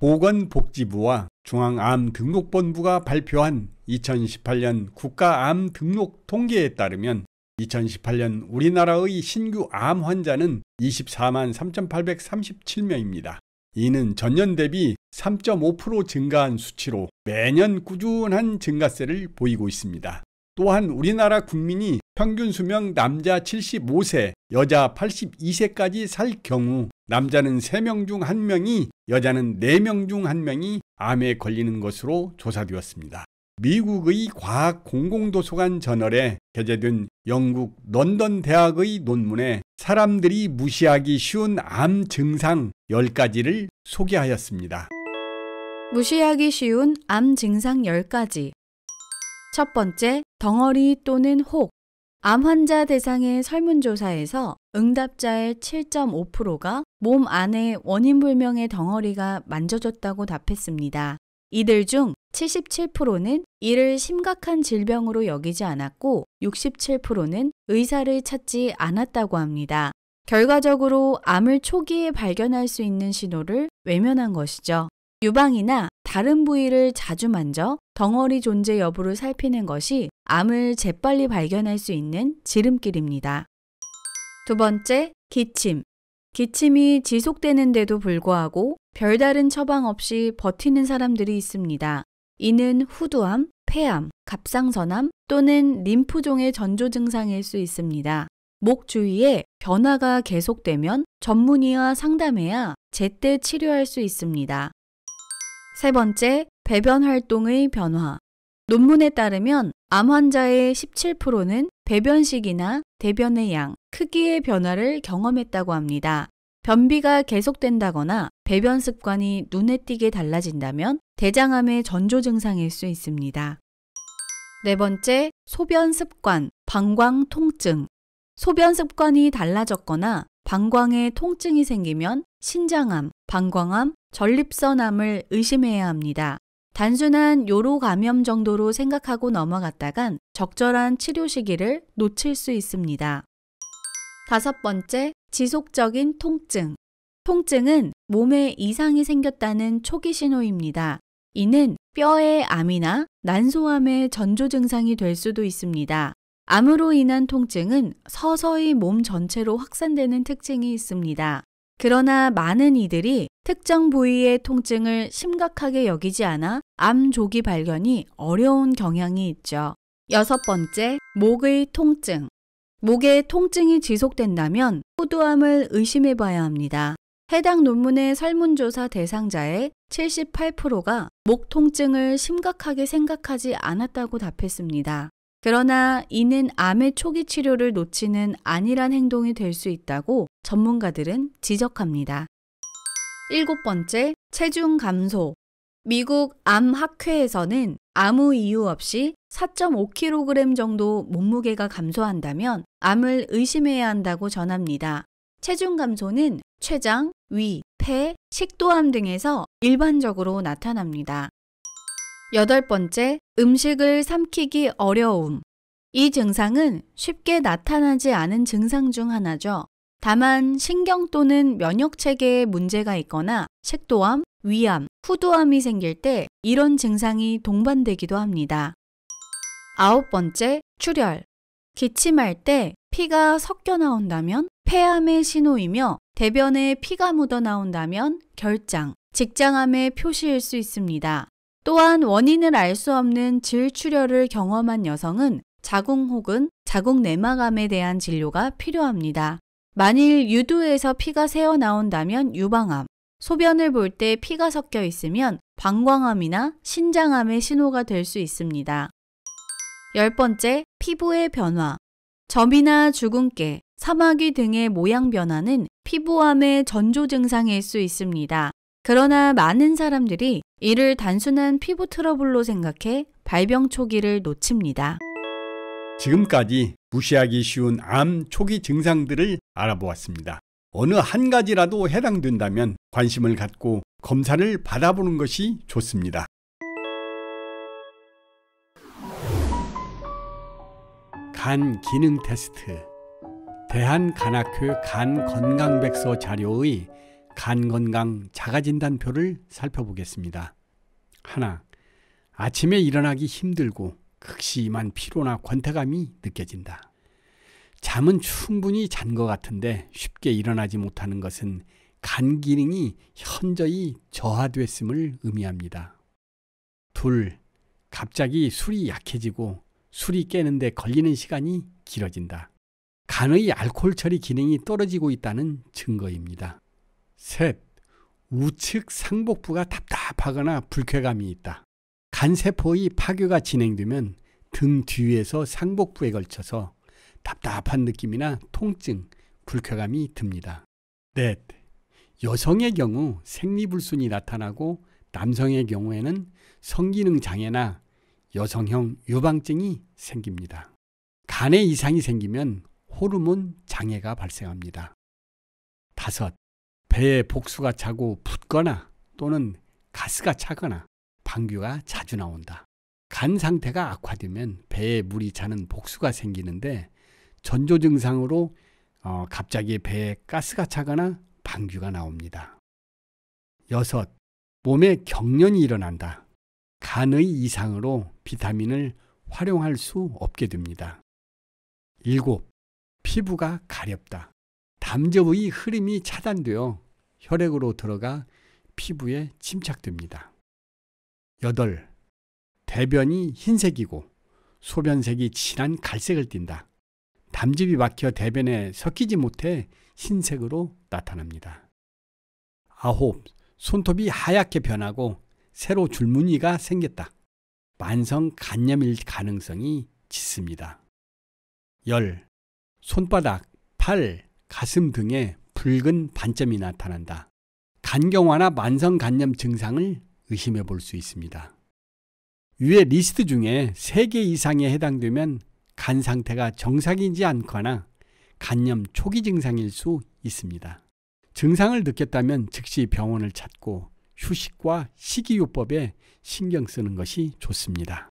보건복지부와 중앙암등록본부가 발표한 2018년 국가암 등록 통계에 따르면 2018년 우리나라의 신규 암 환자는 24만 3,837명입니다. 이는 전년 대비 3.5% 증가한 수치로 매년 꾸준한 증가세를 보이고 있습니다. 또한 우리나라 국민이 평균 수명 남자 75세, 여자 82세까지 살 경우 남자는 3명 중 1명이 여자는 4명 중 1명이 암에 걸리는 것으로 조사되었습니다. 미국의 과학 공공도서관 저널에 게재된 영국 런던 대학의 논문에 사람들이 무시하기 쉬운 암 증상 10가지를 소개하였습니다. 무시하기 쉬운 암 증상 10가지. 첫 번째, 덩어리 또는 혹, 암 환자 대상의 설문조사에서 응답자의 7.5%가 몸 안에 원인불명의 덩어리가 만져졌다고 답했습니다. 이들 중 77%는 이를 심각한 질병으로 여기지 않았고 67%는 의사를 찾지 않았다고 합니다. 결과적으로 암을 초기에 발견할 수 있는 신호를 외면한 것이죠. 유방이나 다른 부위를 자주 만져 덩어리 존재 여부를 살피는 것이 암을 재빨리 발견할 수 있는 지름길입니다. 두 번째, 기침. 기침이 지속되는데도 불구하고 별다른 처방 없이 버티는 사람들이 있습니다. 이는 후두암, 폐암, 갑상선암 또는 림프종의 전조 증상일 수 있습니다. 목 주위에 변화가 계속되면 전문의와 상담해야 제때 치료할 수 있습니다. 세 번째, 배변 활동의 변화. 논문에 따르면 암 환자의 17%는 배변식이나 대변의 양, 크기의 변화를 경험했다고 합니다. 변비가 계속된다거나 배변 습관이 눈에 띄게 달라진다면 대장암의 전조 증상일 수 있습니다. 네 번째, 소변 습관, 방광 통증. 소변 습관이 달라졌거나 방광에 통증이 생기면 신장암, 방광암, 전립선암을 의심해야 합니다. 단순한 요로 감염 정도로 생각하고 넘어갔다간 적절한 치료 시기를 놓칠 수 있습니다. 다섯 번째, 지속적인 통증. 통증은 몸에 이상이 생겼다는 초기 신호입니다. 이는 뼈의 암이나 난소암의 전조 증상이 될 수도 있습니다. 암으로 인한 통증은 서서히 몸 전체로 확산되는 특징이 있습니다. 그러나 많은 이들이 특정 부위의 통증을 심각하게 여기지 않아 암 조기 발견이 어려운 경향이 있죠. 여섯 번째, 목의 통증. 목의 통증이 지속된다면 호두암을 의심해 봐야 합니다. 해당 논문의 설문조사 대상자의 78%가 목 통증을 심각하게 생각하지 않았다고 답했습니다. 그러나 이는 암의 초기 치료를 놓치는 안일한 행동이 될 수 있다고 전문가들은 지적합니다. 일곱 번째, 체중 감소. 미국 암학회에서는 아무 이유 없이 4.5kg 정도 몸무게가 감소한다면 암을 의심해야 한다고 전합니다. 체중 감소는 췌장, 위, 폐, 식도암 등에서 일반적으로 나타납니다. 여덟 번째, 음식을 삼키기 어려움. 이 증상은 쉽게 나타나지 않은 증상 중 하나죠. 다만 신경 또는 면역 체계에 문제가 있거나 식도암, 위암, 후두암이 생길 때 이런 증상이 동반되기도 합니다. 아홉 번째, 출혈. 기침할 때 피가 섞여 나온다면 폐암의 신호이며 대변에 피가 묻어 나온다면 결장, 직장암의 표시일 수 있습니다. 또한 원인을 알 수 없는 질출혈을 경험한 여성은 자궁 혹은 자궁 내막암에 대한 진료가 필요합니다. 만일 유두에서 피가 새어 나온다면 유방암, 소변을 볼 때 피가 섞여 있으면 방광암이나 신장암의 신호가 될 수 있습니다. 열 번째, 피부의 변화. 점이나 주근깨, 사마귀 등의 모양 변화는 피부암의 전조 증상일 수 있습니다. 그러나 많은 사람들이 이를 단순한 피부 트러블로 생각해 발병 초기를 놓칩니다. 지금까지 무시하기 쉬운 암 초기 증상들을 알아보았습니다. 어느 한 가지라도 해당된다면 관심을 갖고 검사를 받아보는 것이 좋습니다. 간 기능 테스트 대한간학회 간건강백서 자료의 간건강 자가진단표를 살펴보겠습니다. 하나, 아침에 일어나기 힘들고 극심한 피로나 권태감이 느껴진다. 잠은 충분히 잔 것 같은데 쉽게 일어나지 못하는 것은 간 기능이 현저히 저하됐음을 의미합니다. 둘, 갑자기 술이 약해지고 술이 깨는데 걸리는 시간이 길어진다. 간의 알코올 처리 기능이 떨어지고 있다는 증거입니다. 셋, 우측 상복부가 답답하거나 불쾌감이 있다. 간세포의 파괴가 진행되면 등 뒤에서 상복부에 걸쳐서 답답한 느낌이나 통증, 불쾌감이 듭니다. 넷, 여성의 경우 생리불순이 나타나고 남성의 경우에는 성기능 장애나 여성형 유방증이 생깁니다. 간에 이상이 생기면 호르몬 장애가 발생합니다. 다섯, 배에 복수가 차고 붓거나 또는 가스가 차거나 방귀가 자주 나온다. 간 상태가 악화되면 배에 물이 차는 복수가 생기는데 전조 증상으로 어, 갑자기 배에 가스가 차거나 방귀가 나옵니다. 여섯, 몸에 경련이 일어난다. 간의 이상으로 비타민을 활용할 수 없게 됩니다. 일곱, 피부가 가렵다. 담즙의 흐름이 차단되어 혈액으로 들어가 피부에 침착됩니다. 8. 대변이 흰색이고 소변색이 진한 갈색을 띈다. 담즙이 막혀 대변에 섞이지 못해 흰색으로 나타납니다. 9. 손톱이 하얗게 변하고 새로 줄무늬가 생겼다. 만성 간염일 가능성이 짙습니다. 10. 손바닥, 팔, 가슴 등에 붉은 반점이 나타난다. 간경화나 만성간염 증상을 의심해 볼 수 있습니다. 위의 리스트 중에 3개 이상에 해당되면 간 상태가 정상이지 않거나 간염 초기 증상일 수 있습니다. 증상을 느꼈다면 즉시 병원을 찾고 휴식과 식이요법에 신경 쓰는 것이 좋습니다.